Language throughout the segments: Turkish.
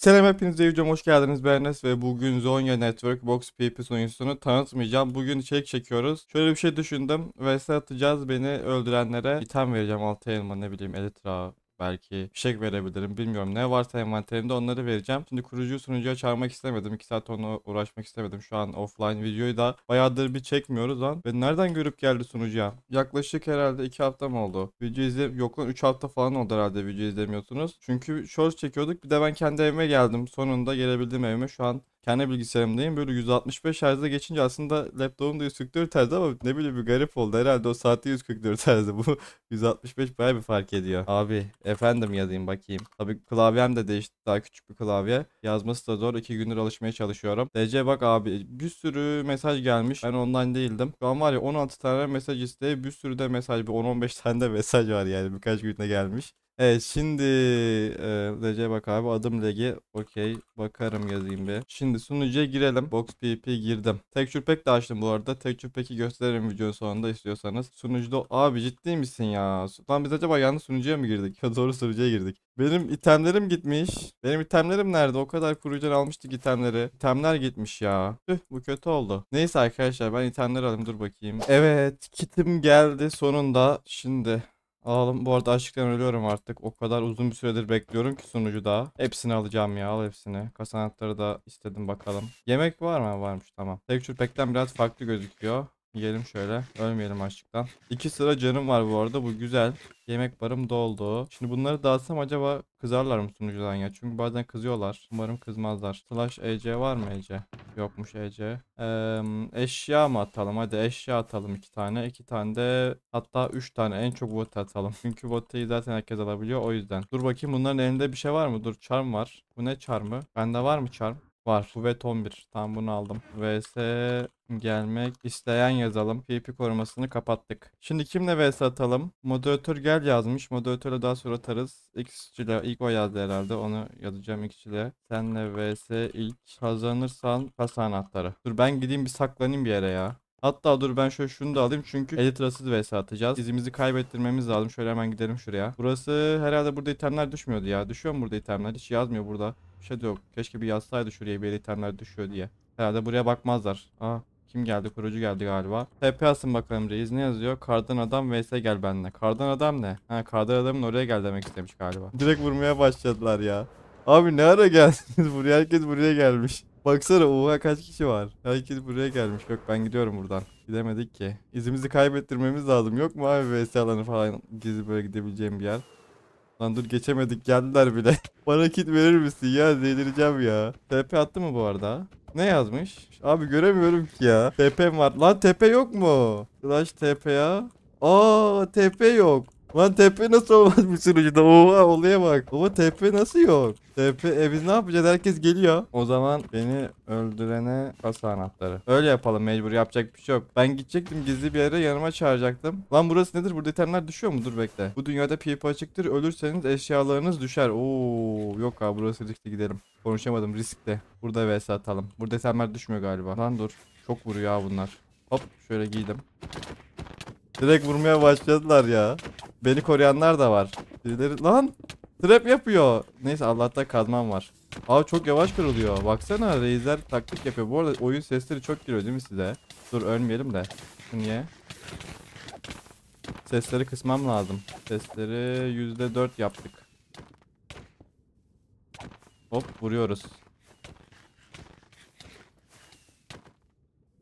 Selam hepinize videoma hoş geldiniz ben Enes ve bugün Zonya Network Box PP oyuncusunu tanıtmayacağım. Bugün içerik çekiyoruz. Şöyle bir şey düşündüm. Vs atacağız beni öldürenlere item vereceğim altı elma ne bileyim elitra belki fişek verebilirim bilmiyorum. Ne varsa envanterimde onları vereceğim. Şimdi kurucuyu sunucuya çağırmak istemedim. 2 saat onunla uğraşmak istemedim. Şu an offline videoyu da bayağıdır bir çekmiyoruz lan. Ve nereden görüp geldi sunucuya? Yaklaşık herhalde 2 hafta mı oldu? Video izle yok lan 3 hafta falan oldu herhalde video izlemiyorsunuz. Çünkü shorts çekiyorduk. Bir de ben kendi evime geldim. Sonunda gelebildim evime. Şu an kendi bilgisayarımdayım. Böyle 165 Hz'e geçince aslında laptopum da 144 Hz ama ne bileyim bir garip oldu. Herhalde o saatte 144 Hz bu. 165 baya bir fark ediyor. Abi efendim yazayım bakayım. Tabi klavyem de değişti. Daha küçük bir klavye. Yazması da zor. 2 gündür alışmaya çalışıyorum. DC bak abi bir sürü mesaj gelmiş. Ben ondan değildim. Şu an var ya 16 tane mesaj isteği bir sürü de mesaj. Bir 10-15 tane de mesaj var yani birkaç günde gelmiş. Evet şimdi e, Lece bak abi adım legi. Okey bakarım yazayım bir. Şimdi sunucuya girelim. Box PP girdim. Tek Pack de açtım bu arada. Texture Pack'i gösteririm videonun sonunda istiyorsanız. Sunucuda abi ciddi misin ya? Lan biz acaba yanlış sunucuya mı girdik? Ya doğru sunucuya girdik. Benim itemlerim gitmiş. Benim itemlerim nerede? O kadar kurucudan almıştık itemleri. İtemler gitmiş ya. Tüh bu kötü oldu. Neyse arkadaşlar ben itemleri alayım dur bakayım. Evet kitim geldi sonunda. Şimdi Alalım. Bu arada açlıktan ölüyorum artık. O kadar uzun bir süredir bekliyorum ki sunucu daha. Hepsini alacağım ya. Al hepsini. Kasanatları da istedim bakalım. Yemek var mı? Varmış tamam. Texture pekten biraz farklı gözüküyor. Yiyelim şöyle. Ölmeyelim açlıktan. İki sıra canım var bu arada. Bu güzel. Yemek barım doldu. Şimdi bunları dağıtsam acaba kızarlar mı sunucudan ya? Çünkü bazen kızıyorlar. Umarım kızmazlar. Slash EC var mı EC? Yokmuş EC. Ee, eşya mı atalım? Hadi eşya atalım iki tane. iki tane de hatta üç tane en çok vote atalım. Çünkü vote'yi zaten herkes alabiliyor o yüzden. Dur bakayım bunların elinde bir şey var mı? Dur charm var. Bu ne charmı? Bende var mı charm? Var. Kuvvet 11. Tam bunu aldım. VS gelmek isteyen yazalım. PP korumasını kapattık. Şimdi kimle VS atalım? Moderatör gel yazmış. Moderatörle daha sonra atarız. X'cile ilk o yazdı herhalde. Onu yazacağım X'cile. Senle VS ilk kazanırsan kas anahtarı. Dur ben gideyim bir saklanayım bir yere ya. Hatta dur ben şöyle şunu da alayım çünkü elitrasız vs atacağız. İzimizi kaybettirmemiz lazım. Şöyle hemen gidelim şuraya. Burası herhalde burada itemler düşmüyordu ya. Düşüyor mu burada itemler? Hiç yazmıyor burada. Bir şey de yok. Keşke bir yazsaydı şuraya bir itemler düşüyor diye. Herhalde buraya bakmazlar. Aa kim geldi? Kurucu geldi galiba. TP asın bakalım reis. Ne yazıyor? Kardan adam vs gel benimle. Kardan adam ne? Ha kardan adamın oraya gel demek istemiş galiba. Direkt vurmaya başladılar ya. Abi ne ara geldiniz buraya? Herkes buraya gelmiş. Baksana oha kaç kişi var. Herkes buraya gelmiş. Yok ben gidiyorum buradan. Gidemedik ki. İzimizi kaybettirmemiz lazım. Yok mu abi VS alanı falan gizli böyle gidebileceğim bir yer. Lan dur geçemedik geldiler bile. Bana kit verir misin ya delireceğim ya. TP attı mı bu arada? Ne yazmış? Abi göremiyorum ki ya. TP var. Lan TP yok mu? Slash TP ya. Aa TP yok. Lan TP nasıl olmaz bir sürücüde? Oha olaya bak. Baba TP nasıl yok? TP e biz ne yapacağız? Herkes geliyor. O zaman beni öldürene kasa anahtarı. Öyle yapalım mecbur yapacak bir şey yok. Ben gidecektim gizli bir yere yanıma çağıracaktım. Lan burası nedir? Burada itemler düşüyor mu? Dur bekle. Bu dünyada pipa açıktır. Ölürseniz eşyalarınız düşer. Oo yok abi burası riskli gidelim. Konuşamadım riskli. Burada vs atalım. Burada itemler düşmüyor galiba. Lan dur. Çok vuruyor bunlar. Hop şöyle giydim. Direkt vurmaya başladılar ya. Beni koruyanlar da var. Birileri... Lan! Trap yapıyor. Neyse Allah'ta kazmam var. Abi çok yavaş kırılıyor. Baksana reisler taktik yapıyor. Bu arada oyun sesleri çok giriyor değil mi size? Dur ölmeyelim de. Niye? Sesleri kısmam lazım. Sesleri %4 yaptık. Hop vuruyoruz.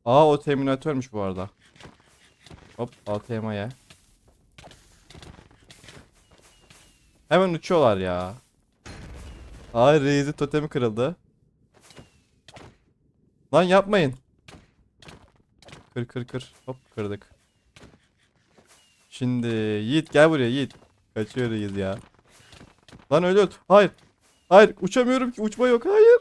Aa o terminatörmüş bu arada. Hop ATM'ye. Hemen uçuyorlar ya. Ay Reis'in totemi kırıldı. Lan yapmayın. Kır kır kır. Hop kırdık. Şimdi Yiğit gel buraya Yiğit. Kaçıyoruz ya. Lan öyle öl. Hayır. Hayır uçamıyorum ki uçma yok. Hayır.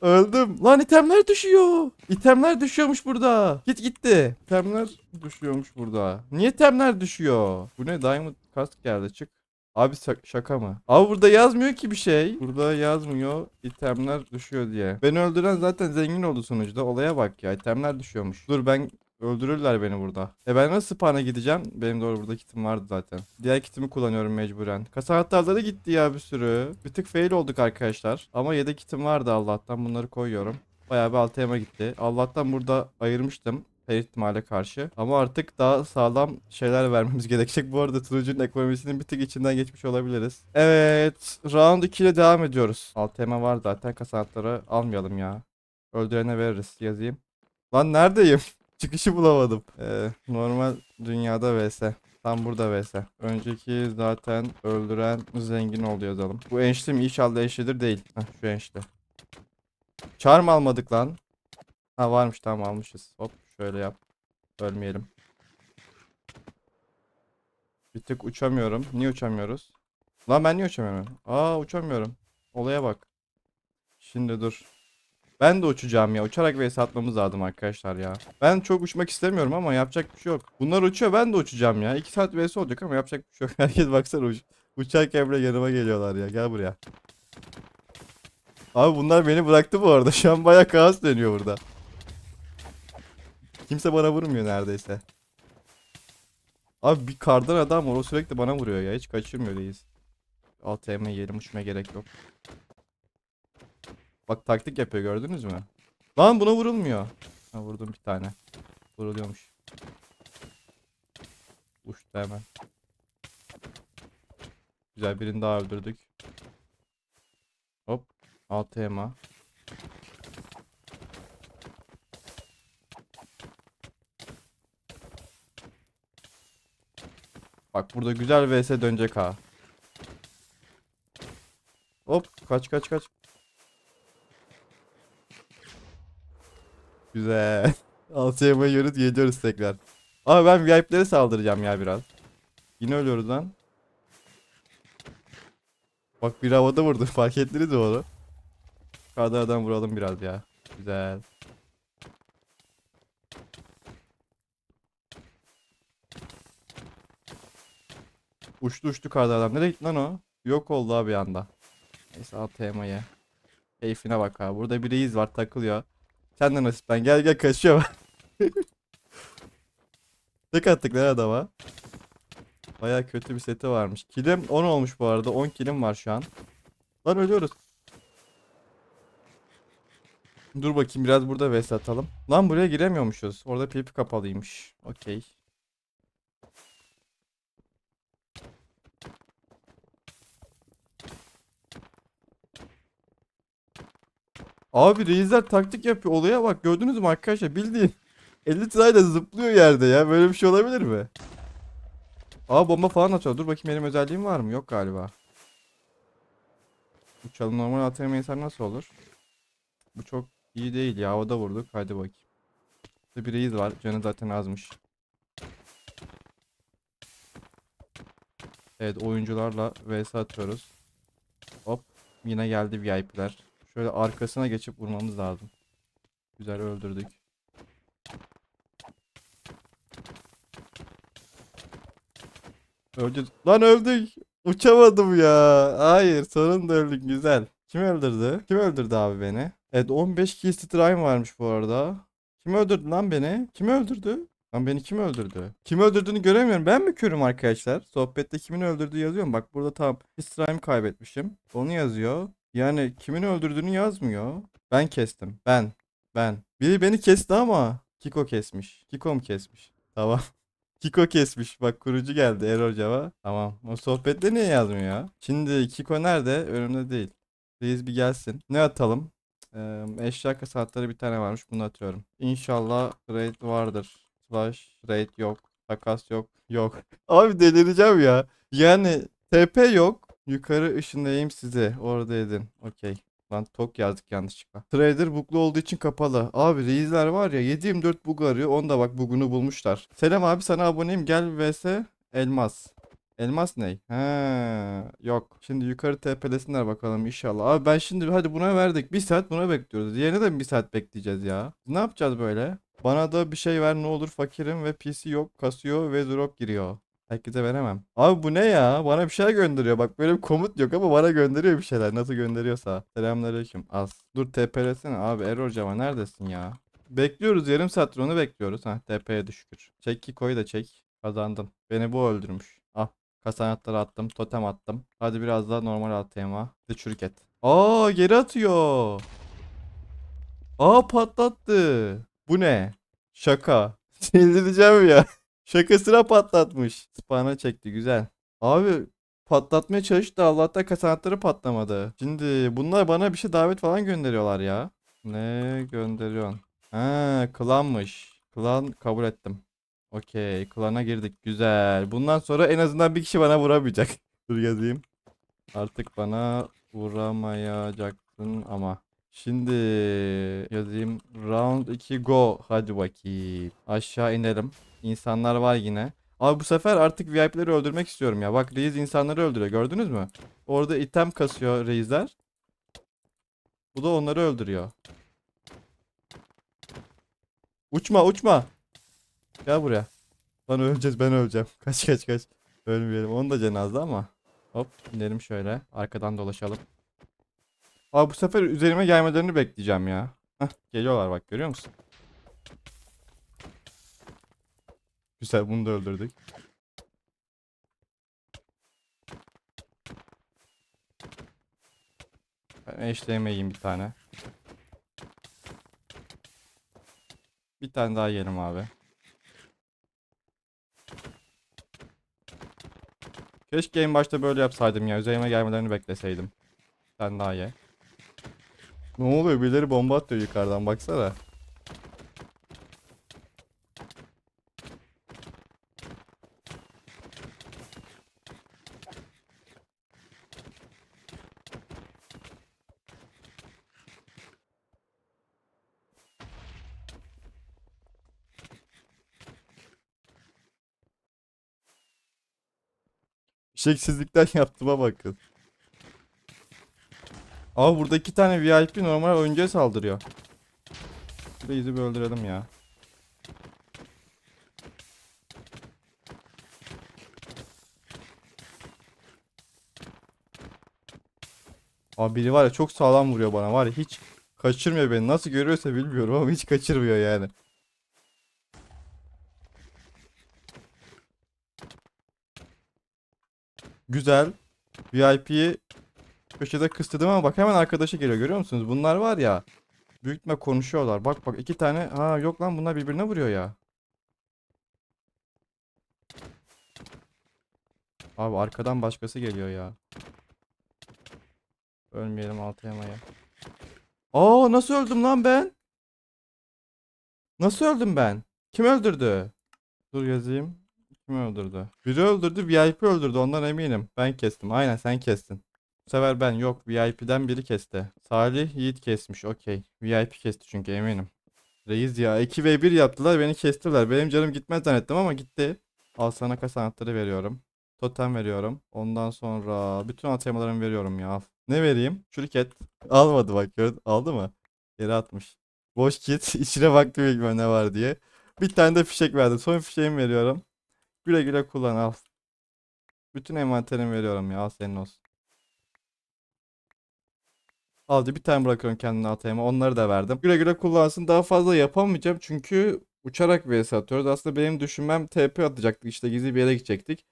Öldüm. Lan itemler düşüyor. İtemler düşüyormuş burada. Git gitti. İtemler düşüyormuş burada. Niye itemler düşüyor? Bu ne? Diamond kask geldi. Çık. Abi şaka mı? Abi burada yazmıyor ki bir şey. Burada yazmıyor itemler düşüyor diye. Beni öldüren zaten zengin oldu sonuçta. Olaya bak ya itemler düşüyormuş. Dur ben Öldürürler beni burada. E ben nasıl spawn'a gideceğim? Benim doğru burada kitim vardı zaten. Diğer kitimi kullanıyorum mecburen. Kasa anahtarları gitti ya bir sürü. Bir tık fail olduk arkadaşlar. Ama yedek kitim vardı Allah'tan. Bunları koyuyorum. Bayağı bir altayama gitti. Allah'tan burada ayırmıştım her ihtimale karşı. Ama artık daha sağlam şeyler vermemiz gerekecek. Bu arada Turucu'nun ekonomisinin bir tık içinden geçmiş olabiliriz. Evet. Round 2 ile devam ediyoruz. Altema var zaten. Kasanatları almayalım ya. Öldürene veririz. Yazayım. Lan neredeyim? Çıkışı bulamadım. Ee, normal dünyada vs. Tam burada vs. Önceki zaten öldüren zengin oldu yazalım. Bu enşli mi? İnşallah enşlidir değil. Heh, şu enşli. Çar mı almadık lan? Ha varmış tamam almışız. Hop Şöyle yap. Ölmeyelim. Bir tık uçamıyorum. Niye uçamıyoruz? Lan ben niye uçamıyorum? Aa uçamıyorum. Olaya bak. Şimdi dur. Ben de uçacağım ya. Uçarak vs atmamız lazım arkadaşlar ya. Ben çok uçmak istemiyorum ama yapacak bir şey yok. Bunlar uçuyor ben de uçacağım ya. 2 saat vs olacak ama yapacak bir şey yok. Herkes baksana uç. Uçarken bile yanıma geliyorlar ya. Gel buraya. Abi bunlar beni bıraktı bu arada. Şu an baya kaos dönüyor burada. Kimse bana vurmuyor neredeyse. Abi bir kardan adam var o sürekli bana vuruyor ya. Hiç kaçırmıyor reis. ATM yiyelim uçmaya gerek yok. Bak taktik yapıyor gördünüz mü? Lan buna vurulmuyor. Ha vurdum bir tane. Vuruluyormuş. Uçtu hemen. Güzel birini daha öldürdük. Hop. ATM. Bak burada güzel vs dönecek ha. Hop kaç kaç kaç. Güzel. Alçayama yiyoruz geliyoruz tekrar. Abi ben VIP'lere saldıracağım ya biraz. Yine ölüyoruz lan. Bak bir havada vurdu fark ettiniz mi onu? Kadardan vuralım biraz ya. Güzel. Uçtu uçtu karda Nereye gitti lan o? Yok oldu abi anda. Neyse al temayı. Keyfine bak abi. Burada bir reis var takılıyor. Sen de nasipten gel gel kaçıyor. Tek attık lan adama. Baya kötü bir seti varmış. Kilim 10 olmuş bu arada. 10 kilim var şu an. Lan ölüyoruz. Dur bakayım biraz burada vs atalım. Lan buraya giremiyormuşuz. Orada pipi kapalıymış. Okey. Abi reisler taktik yapıyor. Olaya bak gördünüz mü arkadaşlar bildiğin 50 sırayla zıplıyor yerde ya. Böyle bir şey olabilir mi? Aa bomba falan atıyor. Dur bakayım benim özelliğim var mı? Yok galiba. Uçalım normal ATM insan nasıl olur? Bu çok iyi değil ya. Havada vurduk. Hadi bakayım. Burada bir reis var. Canı zaten azmış. Evet oyuncularla vs atıyoruz. Hop. Yine geldi VIP'ler. Şöyle arkasına geçip vurmamız lazım. Güzel öldürdük. Öldürdük. Lan öldük. Uçamadım ya. Hayır sorun da öldük güzel. Kim öldürdü? Kim öldürdü abi beni? Evet 15 kill strike varmış bu arada. Kim öldürdü lan beni? Kim öldürdü? Lan beni kim öldürdü? Kim öldürdüğünü göremiyorum. Ben mi körüm arkadaşlar? Sohbette kimin öldürdüğü yazıyor mu? Bak burada tam strike'ımı kaybetmişim. Onu yazıyor. Yani kimin öldürdüğünü yazmıyor. Ben kestim. Ben. Ben. Biri beni kesti ama Kiko kesmiş. Kiko mu kesmiş? Tamam. Kiko kesmiş. Bak kurucu geldi Error Java. Tamam. O sohbette niye yazmıyor ya? Şimdi Kiko nerede? Önümde değil. Reis bir gelsin. Ne atalım? Ee, eşya kasatları bir tane varmış. Bunu atıyorum. İnşallah raid vardır. Slash raid yok. Takas yok. Yok. Abi delireceğim ya. Yani TP yok. Yukarı ışınlayayım size. Orada edin. Okey. Lan tok yazdık yanlışlıkla. Trader buglu olduğu için kapalı. Abi reisler var ya 724 bug arıyor. Onda bak bugunu bulmuşlar. Selam abi sana aboneyim. Gel vs elmas. Elmas ney? He, yok. Şimdi yukarı tepelesinler bakalım inşallah. Abi ben şimdi hadi buna verdik. Bir saat buna bekliyoruz. Diğerine de bir saat bekleyeceğiz ya. Ne yapacağız böyle? Bana da bir şey ver ne olur fakirim ve PC yok kasıyor ve drop giriyor. Herkese veremem. Abi bu ne ya? Bana bir şeyler gönderiyor. Bak böyle bir komut yok ama bana gönderiyor bir şeyler. Nasıl gönderiyorsa. Selamünaleyküm. Az. Dur TP'lesene abi. Erol Cama neredesin ya? Bekliyoruz. Yarım saat onu bekliyoruz. Ha TP'ye de Çek ki koy da çek. Kazandım. Beni bu öldürmüş. Ah. Kasanatları attım. Totem attım. Hadi biraz daha normal atayım ha. Bir çürük Aa geri atıyor. Aa patlattı. Bu ne? Şaka. Sildireceğim ya. Şakasına patlatmış. Spana çekti güzel. Abi patlatmaya çalıştı Allah'ta kasanatları patlamadı. Şimdi bunlar bana bir şey davet falan gönderiyorlar ya. Ne gönderiyorsun? Ha klanmış. Klan kabul ettim. Okey klana girdik güzel. Bundan sonra en azından bir kişi bana vuramayacak. Dur yazayım. Artık bana vuramayacaksın ama. Şimdi yazayım. Round 2 go. Hadi bakayım. Aşağı inelim. insanlar var yine. Abi bu sefer artık VIP'leri öldürmek istiyorum ya. Bak reis insanları öldürüyor. Gördünüz mü? Orada item kasıyor reisler. Bu da onları öldürüyor. Uçma uçma. Gel buraya. Lan öleceğiz ben öleceğim. Kaç kaç kaç. Ölmeyelim. Onun da cenaze ama. Hop inelim şöyle. Arkadan dolaşalım. Abi bu sefer üzerime gelmelerini bekleyeceğim ya. Heh, geliyorlar bak görüyor musun? Güzel bunu da öldürdük. Ben eşleme bir tane. Bir tane daha yiyelim abi. Keşke en başta böyle yapsaydım ya. Üzerime gelmelerini bekleseydim. Bir tane daha ye. Ne oluyor? Birileri bomba atıyor yukarıdan baksana. Şeksizlikten yaptığıma bakın. Abi burada iki tane VIP normal oyuncuya saldırıyor. Blaze'i bir öldürelim ya. Abi biri var ya çok sağlam vuruyor bana var ya hiç kaçırmıyor beni. Nasıl görüyorsa bilmiyorum ama hiç kaçırmıyor yani. Güzel. VIP'yi köşede kıstırdım ama bak hemen arkadaşı geliyor görüyor musunuz? Bunlar var ya. Büyütme konuşuyorlar. Bak bak iki tane. Ha yok lan bunlar birbirine vuruyor ya. Abi arkadan başkası geliyor ya. Ölmeyelim altı yamaya. Aa nasıl öldüm lan ben? Nasıl öldüm ben? Kim öldürdü? Dur yazayım. Kim öldürdü? Biri öldürdü, VIP öldürdü. Ondan eminim. Ben kestim. Aynen sen kestin. Bu sefer ben yok VIP'den biri kesti. Salih Yiğit kesmiş okey. VIP kesti çünkü eminim. Reis ya 2v1 yaptılar beni kestiler. Benim canım gitmez zannettim ama gitti. Al sana kas anahtarı veriyorum. Totem veriyorum. Ondan sonra bütün atemalarımı veriyorum ya. Ne vereyim? Şuriket. Almadı bak gördün. Aldı mı? Geri atmış. Boş kit. İçine baktı bilmem ne var diye. Bir tane de fişek verdim. Son fişeğimi veriyorum. Güle güle kullan al. Bütün envanterimi veriyorum ya. Al senin olsun. Sadece bir tane bırakıyorum kendine ATM'e. Onları da verdim. Güle güle kullansın. Daha fazla yapamayacağım çünkü uçarak vs atıyoruz. Aslında benim düşünmem TP atacaktık. İşte gizli bir yere gidecektik.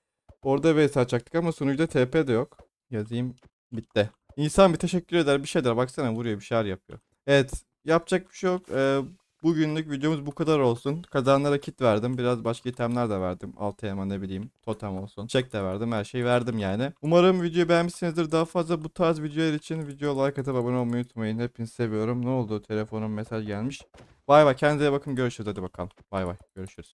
Orada vs atacaktık ama sunucuda TP de yok. Yazayım. Bitti. İnsan bir teşekkür eder. Bir şeyler baksana vuruyor bir şeyler yapıyor. Evet. Yapacak bir şey yok. Ee, Bugünlük videomuz bu kadar olsun. Kazanlara kit verdim. Biraz başka itemler de verdim. Alt yama ne bileyim. Totem olsun. Çek de verdim. Her şeyi verdim yani. Umarım videoyu beğenmişsinizdir. Daha fazla bu tarz videolar için video like atıp abone olmayı unutmayın. Hepinizi seviyorum. Ne oldu? Telefonum mesaj gelmiş. Bay bay. Kendinize bakın. Görüşürüz. Hadi bakalım. Bay bay. Görüşürüz.